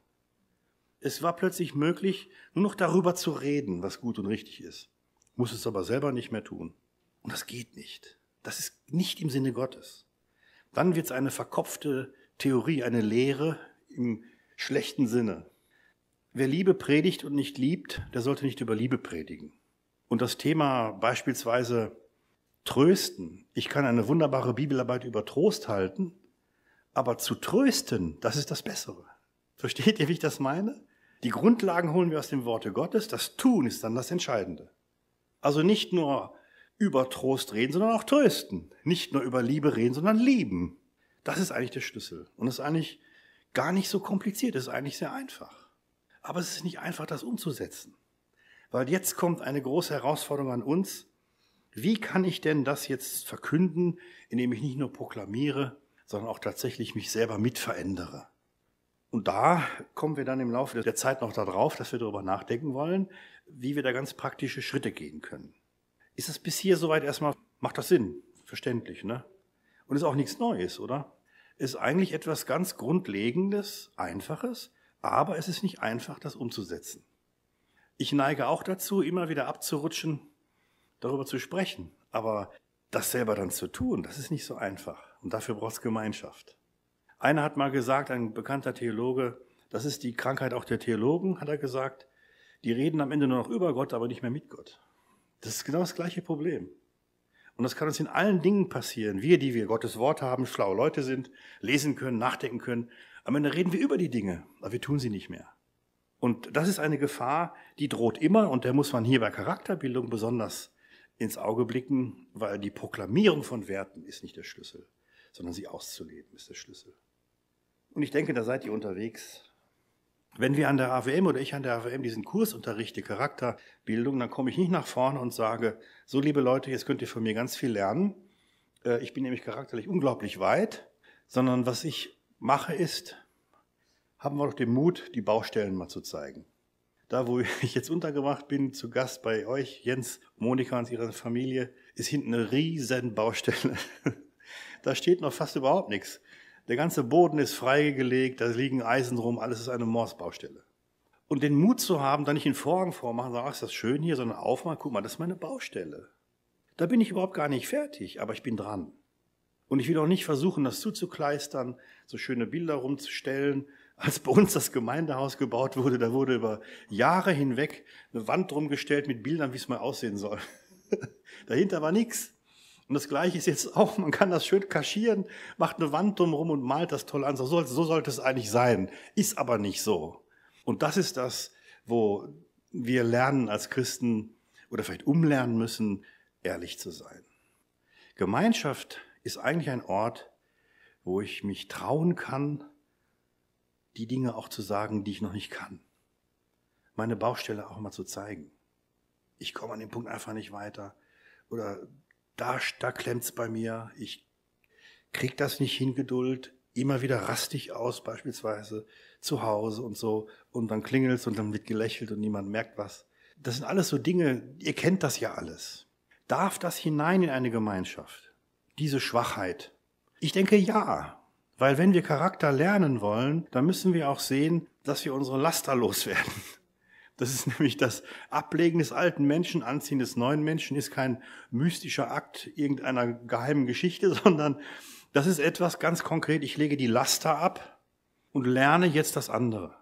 Es war plötzlich möglich, nur noch darüber zu reden, was gut und richtig ist. Muss es aber selber nicht mehr tun. Und das geht nicht. Das ist nicht im Sinne Gottes. Dann wird es eine verkopfte Theorie, eine Lehre im schlechten Sinne. Wer Liebe predigt und nicht liebt, der sollte nicht über Liebe predigen. Und das Thema beispielsweise trösten. Ich kann eine wunderbare Bibelarbeit über Trost halten, aber zu trösten, das ist das Bessere. Versteht ihr, wie ich das meine? Die Grundlagen holen wir aus dem Worte Gottes, das Tun ist dann das Entscheidende. Also nicht nur über Trost reden, sondern auch trösten. Nicht nur über Liebe reden, sondern lieben. Das ist eigentlich der Schlüssel. Und es ist eigentlich gar nicht so kompliziert, es ist eigentlich sehr einfach. Aber es ist nicht einfach, das umzusetzen. Weil jetzt kommt eine große Herausforderung an uns, wie kann ich denn das jetzt verkünden, indem ich nicht nur proklamiere, sondern auch tatsächlich mich selber mitverändere? Und da kommen wir dann im Laufe der Zeit noch darauf, dass wir darüber nachdenken wollen, wie wir da ganz praktische Schritte gehen können. Ist es bis hier soweit erstmal, macht das Sinn? Verständlich, ne? Und ist auch nichts Neues, oder? Ist eigentlich etwas ganz Grundlegendes, Einfaches, aber es ist nicht einfach, das umzusetzen. Ich neige auch dazu, immer wieder abzurutschen darüber zu sprechen. Aber das selber dann zu tun, das ist nicht so einfach. Und dafür braucht es Gemeinschaft. Einer hat mal gesagt, ein bekannter Theologe, das ist die Krankheit auch der Theologen, hat er gesagt, die reden am Ende nur noch über Gott, aber nicht mehr mit Gott. Das ist genau das gleiche Problem. Und das kann uns in allen Dingen passieren. Wir, die wir Gottes Wort haben, schlaue Leute sind, lesen können, nachdenken können. Am Ende reden wir über die Dinge, aber wir tun sie nicht mehr. Und das ist eine Gefahr, die droht immer und der muss man hier bei Charakterbildung besonders ins Auge blicken, weil die Proklamierung von Werten ist nicht der Schlüssel, sondern sie auszuleben ist der Schlüssel. Und ich denke, da seid ihr unterwegs. Wenn wir an der AWM oder ich an der AWM diesen Kurs unterrichte, Charakterbildung, dann komme ich nicht nach vorne und sage, so liebe Leute, jetzt könnt ihr von mir ganz viel lernen. Äh, ich bin nämlich charakterlich unglaublich weit, sondern was ich mache ist, haben wir doch den Mut, die Baustellen mal zu zeigen. Da, wo ich jetzt untergebracht bin, zu Gast bei euch, Jens, Monika und ihrer Familie, ist hinten eine riesen Baustelle. da steht noch fast überhaupt nichts. Der ganze Boden ist freigelegt, da liegen Eisen rum, alles ist eine Morsbaustelle. Und den Mut zu haben, da nicht in Vorhang vormachen, sagen, ach, ist das schön hier, sondern aufmachen, guck mal, das ist meine Baustelle. Da bin ich überhaupt gar nicht fertig, aber ich bin dran. Und ich will auch nicht versuchen, das zuzukleistern, so schöne Bilder rumzustellen, als bei uns das Gemeindehaus gebaut wurde, da wurde über Jahre hinweg eine Wand drum mit Bildern, wie es mal aussehen soll. Dahinter war nichts. Und das Gleiche ist jetzt auch, man kann das schön kaschieren, macht eine Wand drumherum und malt das toll an. So sollte, so sollte es eigentlich sein. Ist aber nicht so. Und das ist das, wo wir lernen als Christen oder vielleicht umlernen müssen, ehrlich zu sein. Gemeinschaft ist eigentlich ein Ort, wo ich mich trauen kann, die Dinge auch zu sagen, die ich noch nicht kann. Meine Baustelle auch mal zu zeigen. Ich komme an dem Punkt einfach nicht weiter. Oder da, da es bei mir. Ich krieg das nicht hin, Geduld. Immer wieder rastig aus, beispielsweise zu Hause und so. Und dann klingelt es und dann wird gelächelt und niemand merkt was. Das sind alles so Dinge, ihr kennt das ja alles. Darf das hinein in eine Gemeinschaft? Diese Schwachheit? Ich denke ja, weil wenn wir Charakter lernen wollen, dann müssen wir auch sehen, dass wir unsere Laster loswerden. Das ist nämlich das Ablegen des alten Menschen, Anziehen des neuen Menschen ist kein mystischer Akt irgendeiner geheimen Geschichte, sondern das ist etwas ganz konkret. Ich lege die Laster ab und lerne jetzt das andere.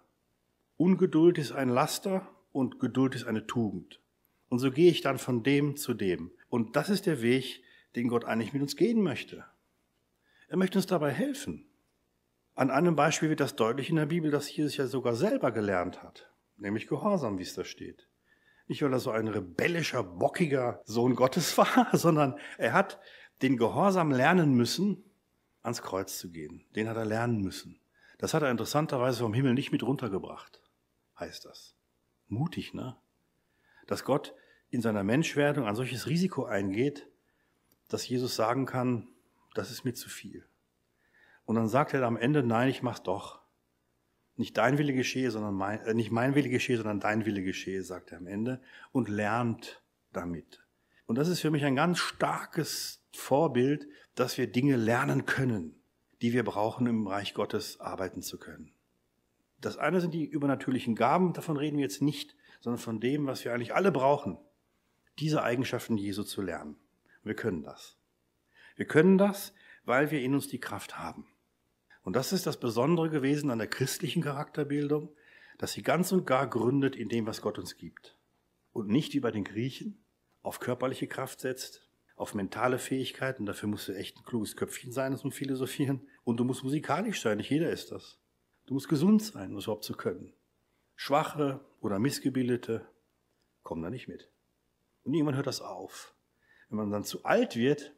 Ungeduld ist ein Laster und Geduld ist eine Tugend. Und so gehe ich dann von dem zu dem. Und das ist der Weg, den Gott eigentlich mit uns gehen möchte. Er möchte uns dabei helfen. An einem Beispiel wird das deutlich in der Bibel, dass Jesus ja sogar selber gelernt hat, nämlich Gehorsam, wie es da steht. Nicht, weil er so ein rebellischer, bockiger Sohn Gottes war, sondern er hat den Gehorsam lernen müssen, ans Kreuz zu gehen. Den hat er lernen müssen. Das hat er interessanterweise vom Himmel nicht mit runtergebracht, heißt das. Mutig, ne? Dass Gott in seiner Menschwerdung ein solches Risiko eingeht, dass Jesus sagen kann, das ist mir zu viel. Und dann sagt er am Ende, nein, ich mach's doch. Nicht dein Wille geschehe, sondern mein, äh, nicht mein Wille geschehe, sondern dein Wille geschehe, sagt er am Ende und lernt damit. Und das ist für mich ein ganz starkes Vorbild, dass wir Dinge lernen können, die wir brauchen, im Reich Gottes arbeiten zu können. Das eine sind die übernatürlichen Gaben, davon reden wir jetzt nicht, sondern von dem, was wir eigentlich alle brauchen, diese Eigenschaften Jesu zu lernen. Wir können das. Wir können das, weil wir in uns die Kraft haben. Und das ist das Besondere gewesen an der christlichen Charakterbildung, dass sie ganz und gar gründet in dem, was Gott uns gibt. Und nicht wie bei den Griechen auf körperliche Kraft setzt, auf mentale Fähigkeiten. Dafür musst du echt ein kluges Köpfchen sein zum Philosophieren. Und du musst musikalisch sein, nicht jeder ist das. Du musst gesund sein, um es überhaupt zu können. Schwache oder Missgebildete kommen da nicht mit. Und irgendwann hört das auf. Wenn man dann zu alt wird,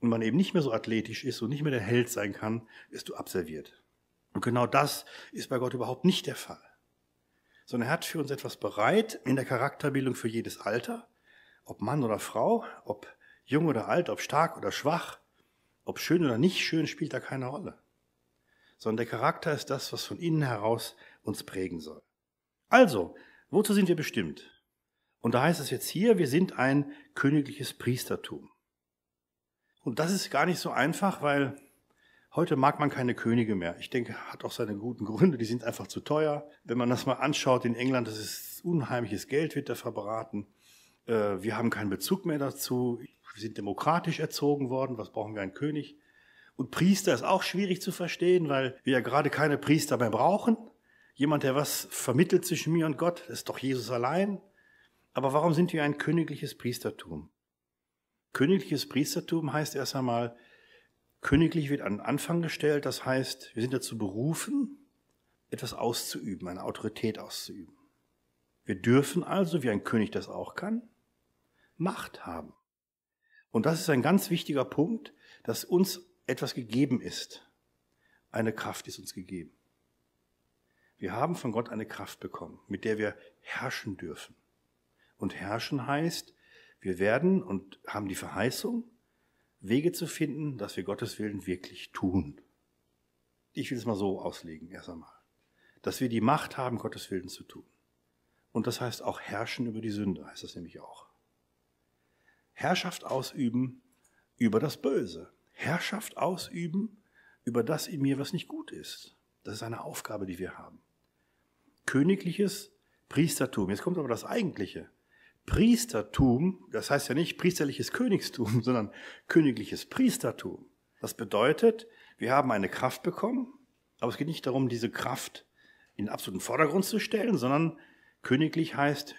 und man eben nicht mehr so athletisch ist und nicht mehr der Held sein kann, bist du abserviert. Und genau das ist bei Gott überhaupt nicht der Fall. Sondern er hat für uns etwas bereit in der Charakterbildung für jedes Alter, ob Mann oder Frau, ob jung oder alt, ob stark oder schwach, ob schön oder nicht schön, spielt da keine Rolle. Sondern der Charakter ist das, was von innen heraus uns prägen soll. Also, wozu sind wir bestimmt? Und da heißt es jetzt hier, wir sind ein königliches Priestertum. Und das ist gar nicht so einfach, weil heute mag man keine Könige mehr. Ich denke, hat auch seine guten Gründe. Die sind einfach zu teuer. Wenn man das mal anschaut, in England, das ist unheimliches Geld, wird da verbraten. Äh, wir haben keinen Bezug mehr dazu. Wir sind demokratisch erzogen worden. Was brauchen wir einen König? Und Priester ist auch schwierig zu verstehen, weil wir ja gerade keine Priester mehr brauchen. Jemand, der was vermittelt zwischen mir und Gott, ist doch Jesus allein. Aber warum sind wir ein königliches Priestertum? Königliches Priestertum heißt erst einmal, königlich wird an den Anfang gestellt. Das heißt, wir sind dazu berufen, etwas auszuüben, eine Autorität auszuüben. Wir dürfen also, wie ein König das auch kann, Macht haben. Und das ist ein ganz wichtiger Punkt, dass uns etwas gegeben ist. Eine Kraft ist uns gegeben. Wir haben von Gott eine Kraft bekommen, mit der wir herrschen dürfen. Und herrschen heißt, wir werden und haben die Verheißung, Wege zu finden, dass wir Gottes Willen wirklich tun. Ich will es mal so auslegen, erst einmal. Dass wir die Macht haben, Gottes Willen zu tun. Und das heißt auch herrschen über die Sünde, heißt das nämlich auch. Herrschaft ausüben über das Böse. Herrschaft ausüben über das in mir, was nicht gut ist. Das ist eine Aufgabe, die wir haben. Königliches Priestertum. Jetzt kommt aber das Eigentliche. Priestertum, das heißt ja nicht priesterliches Königstum, sondern königliches Priestertum. Das bedeutet, wir haben eine Kraft bekommen, aber es geht nicht darum, diese Kraft in den absoluten Vordergrund zu stellen, sondern königlich heißt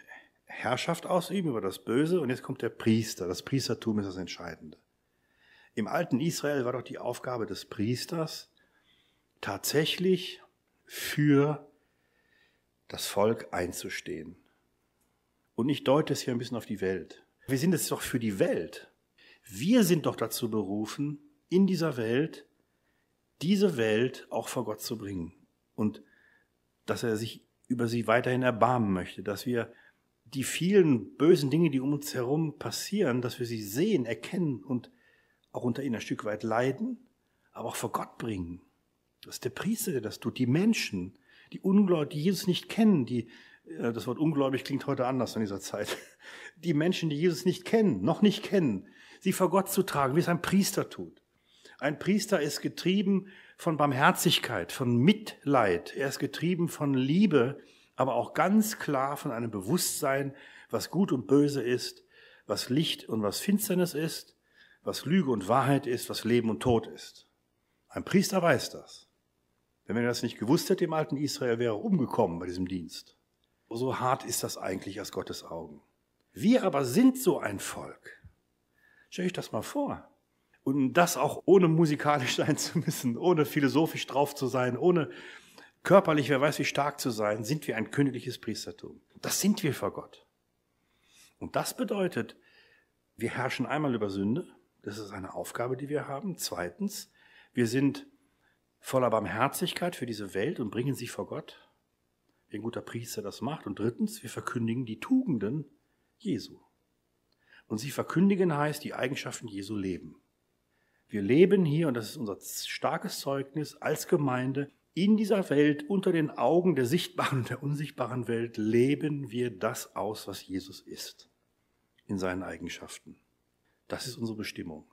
Herrschaft ausüben über das Böse und jetzt kommt der Priester. Das Priestertum ist das Entscheidende. Im alten Israel war doch die Aufgabe des Priesters, tatsächlich für das Volk einzustehen. Und ich deute es hier ein bisschen auf die Welt. Wir sind es doch für die Welt. Wir sind doch dazu berufen, in dieser Welt diese Welt auch vor Gott zu bringen. Und dass er sich über sie weiterhin erbarmen möchte, dass wir die vielen bösen Dinge, die um uns herum passieren, dass wir sie sehen, erkennen und auch unter ihnen ein Stück weit leiden, aber auch vor Gott bringen. Das ist der Priester, der das tut, die Menschen, die Ungläubigen, die Jesus nicht kennen, die äh, das Wort ungläubig klingt heute anders in dieser Zeit, die Menschen, die Jesus nicht kennen, noch nicht kennen, sie vor Gott zu tragen, wie es ein Priester tut. Ein Priester ist getrieben von Barmherzigkeit, von Mitleid, er ist getrieben von Liebe, aber auch ganz klar von einem Bewusstsein, was gut und böse ist, was Licht und was Finsternis ist, was Lüge und Wahrheit ist, was Leben und Tod ist. Ein Priester weiß das. wenn er das nicht gewusst hätte im alten Israel, wäre er umgekommen bei diesem Dienst. So hart ist das eigentlich aus Gottes Augen. Wir aber sind so ein Volk. Stell euch das mal vor. Und das auch ohne musikalisch sein zu müssen, ohne philosophisch drauf zu sein, ohne körperlich, wer weiß wie stark zu sein, sind wir ein königliches Priestertum. Das sind wir vor Gott. Und das bedeutet, wir herrschen einmal über Sünde. Das ist eine Aufgabe, die wir haben. Zweitens, wir sind voller Barmherzigkeit für diese Welt und bringen sie vor Gott wie ein guter Priester das macht. Und drittens, wir verkündigen die Tugenden Jesu. Und sie verkündigen heißt, die Eigenschaften Jesu leben. Wir leben hier, und das ist unser starkes Zeugnis als Gemeinde, in dieser Welt, unter den Augen der sichtbaren und der unsichtbaren Welt, leben wir das aus, was Jesus ist, in seinen Eigenschaften. Das ist unsere Bestimmung.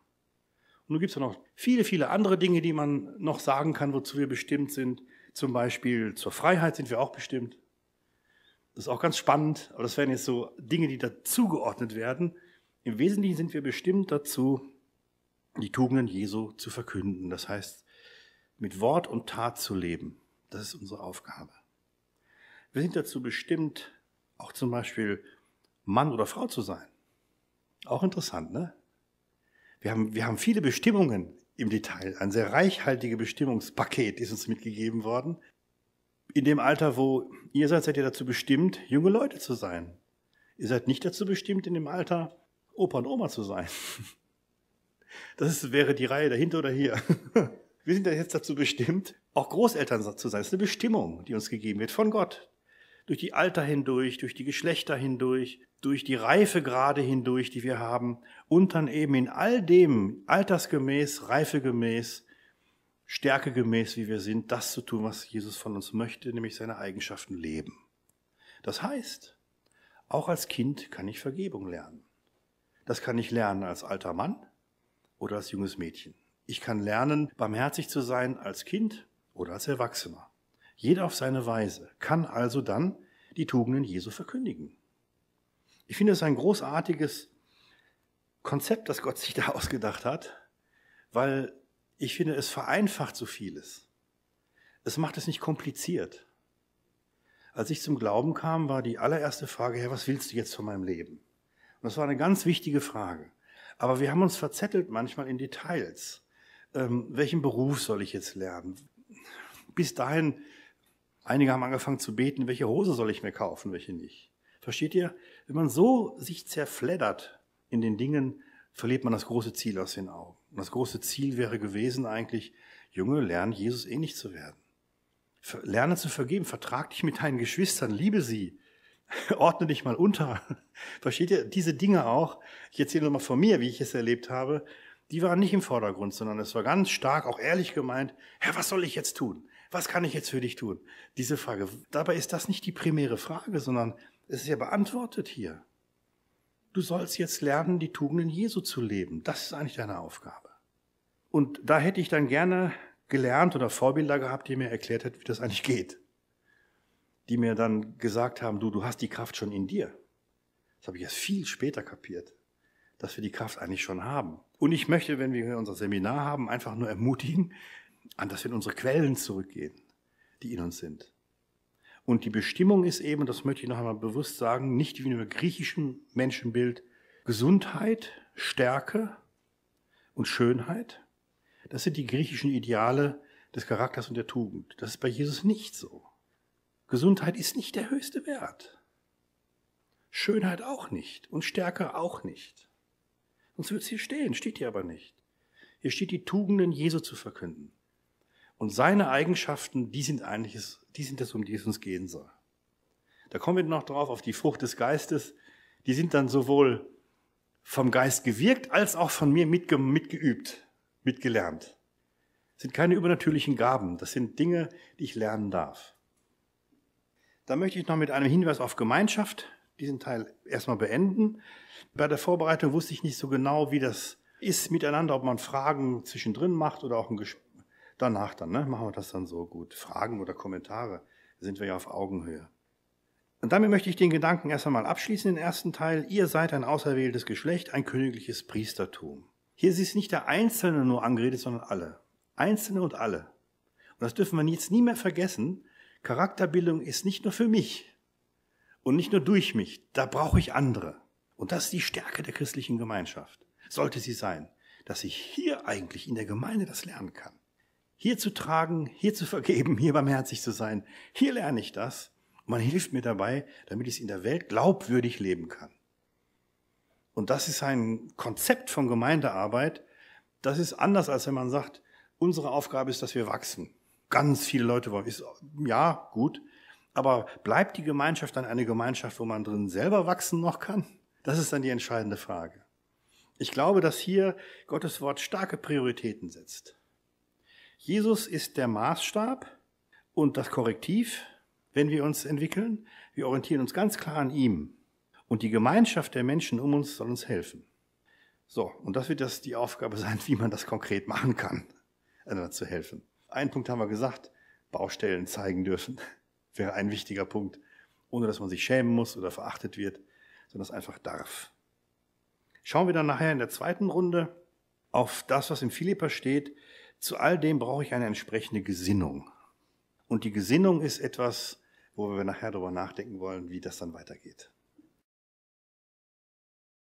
Und nun gibt es ja noch viele, viele andere Dinge, die man noch sagen kann, wozu wir bestimmt sind. Zum Beispiel zur Freiheit sind wir auch bestimmt. Das ist auch ganz spannend, aber das wären jetzt so Dinge, die dazugeordnet werden. Im Wesentlichen sind wir bestimmt dazu, die Tugenden Jesu zu verkünden. Das heißt, mit Wort und Tat zu leben. Das ist unsere Aufgabe. Wir sind dazu bestimmt, auch zum Beispiel Mann oder Frau zu sein. Auch interessant, ne? Wir haben, wir haben viele Bestimmungen im Detail. Ein sehr reichhaltiges Bestimmungspaket ist uns mitgegeben worden. In dem Alter, wo ihr seid, seid ihr dazu bestimmt, junge Leute zu sein. Ihr seid nicht dazu bestimmt, in dem Alter Opa und Oma zu sein. Das ist, wäre die Reihe dahinter oder hier. Wir sind ja jetzt dazu bestimmt, auch Großeltern zu sein. Das ist eine Bestimmung, die uns gegeben wird von Gott durch die Alter hindurch, durch die Geschlechter hindurch, durch die Reifegrade hindurch, die wir haben und dann eben in all dem altersgemäß, reifegemäß, stärkegemäß, wie wir sind, das zu tun, was Jesus von uns möchte, nämlich seine Eigenschaften leben. Das heißt, auch als Kind kann ich Vergebung lernen. Das kann ich lernen als alter Mann oder als junges Mädchen. Ich kann lernen, barmherzig zu sein als Kind oder als Erwachsener jeder auf seine Weise, kann also dann die Tugenden Jesu verkündigen. Ich finde es ein großartiges Konzept, das Gott sich da ausgedacht hat, weil ich finde, es vereinfacht so vieles. Es macht es nicht kompliziert. Als ich zum Glauben kam, war die allererste Frage, Herr, was willst du jetzt von meinem Leben? Und das war eine ganz wichtige Frage. Aber wir haben uns verzettelt manchmal in Details. Ähm, welchen Beruf soll ich jetzt lernen? Bis dahin Einige haben angefangen zu beten, welche Hose soll ich mir kaufen, welche nicht. Versteht ihr? Wenn man so sich zerfleddert in den Dingen, verliert man das große Ziel aus den Augen. Und das große Ziel wäre gewesen eigentlich, Junge, lerne Jesus ähnlich eh zu werden. Lerne zu vergeben, vertrag dich mit deinen Geschwistern, liebe sie, ordne dich mal unter. Versteht ihr? Diese Dinge auch, ich erzähle nochmal von mir, wie ich es erlebt habe, die waren nicht im Vordergrund, sondern es war ganz stark, auch ehrlich gemeint, Herr, was soll ich jetzt tun? was kann ich jetzt für dich tun? Diese Frage. Dabei ist das nicht die primäre Frage, sondern es ist ja beantwortet hier. Du sollst jetzt lernen, die Tugenden Jesu zu leben. Das ist eigentlich deine Aufgabe. Und da hätte ich dann gerne gelernt oder Vorbilder gehabt, die mir erklärt hätten, wie das eigentlich geht. Die mir dann gesagt haben, du, du hast die Kraft schon in dir. Das habe ich erst viel später kapiert, dass wir die Kraft eigentlich schon haben. Und ich möchte, wenn wir unser Seminar haben, einfach nur ermutigen, an das wir in unsere Quellen zurückgehen, die in uns sind. Und die Bestimmung ist eben, das möchte ich noch einmal bewusst sagen, nicht wie in einem griechischen Menschenbild Gesundheit, Stärke und Schönheit. Das sind die griechischen Ideale des Charakters und der Tugend. Das ist bei Jesus nicht so. Gesundheit ist nicht der höchste Wert. Schönheit auch nicht und Stärke auch nicht. Sonst wird es hier stehen, steht hier aber nicht. Hier steht die Tugenden Jesu zu verkünden. Und seine Eigenschaften, die sind eigentlich, die sind das, um die es uns gehen soll. Da kommen wir noch drauf auf die Frucht des Geistes. Die sind dann sowohl vom Geist gewirkt als auch von mir mitge mitgeübt, mitgelernt. Das sind keine übernatürlichen Gaben. Das sind Dinge, die ich lernen darf. Da möchte ich noch mit einem Hinweis auf Gemeinschaft diesen Teil erstmal beenden. Bei der Vorbereitung wusste ich nicht so genau, wie das ist miteinander, ob man Fragen zwischendrin macht oder auch ein Gespräch danach dann, ne, machen wir das dann so gut. Fragen oder Kommentare, sind wir ja auf Augenhöhe. Und damit möchte ich den Gedanken erst einmal abschließen, den ersten Teil. Ihr seid ein auserwähltes Geschlecht, ein königliches Priestertum. Hier ist nicht der Einzelne nur angeredet, sondern alle. Einzelne und alle. Und das dürfen wir jetzt nie mehr vergessen. Charakterbildung ist nicht nur für mich und nicht nur durch mich. Da brauche ich andere. Und das ist die Stärke der christlichen Gemeinschaft. Sollte sie sein, dass ich hier eigentlich in der Gemeinde das lernen kann hier zu tragen, hier zu vergeben, hier barmherzig zu sein. Hier lerne ich das. Und man hilft mir dabei, damit ich es in der Welt glaubwürdig leben kann. Und das ist ein Konzept von Gemeindearbeit. Das ist anders, als wenn man sagt, unsere Aufgabe ist, dass wir wachsen. Ganz viele Leute wollen, ist, ja, gut. Aber bleibt die Gemeinschaft dann eine Gemeinschaft, wo man drin selber wachsen noch kann? Das ist dann die entscheidende Frage. Ich glaube, dass hier Gottes Wort starke Prioritäten setzt. Jesus ist der Maßstab und das Korrektiv, wenn wir uns entwickeln. Wir orientieren uns ganz klar an ihm. Und die Gemeinschaft der Menschen um uns soll uns helfen. So, und das wird das die Aufgabe sein, wie man das konkret machen kann, anderen äh, zu helfen. Einen Punkt haben wir gesagt, Baustellen zeigen dürfen, wäre ein wichtiger Punkt, ohne dass man sich schämen muss oder verachtet wird, sondern es einfach darf. Schauen wir dann nachher in der zweiten Runde auf das, was im Philippa steht, zu all dem brauche ich eine entsprechende Gesinnung. Und die Gesinnung ist etwas, wo wir nachher darüber nachdenken wollen, wie das dann weitergeht.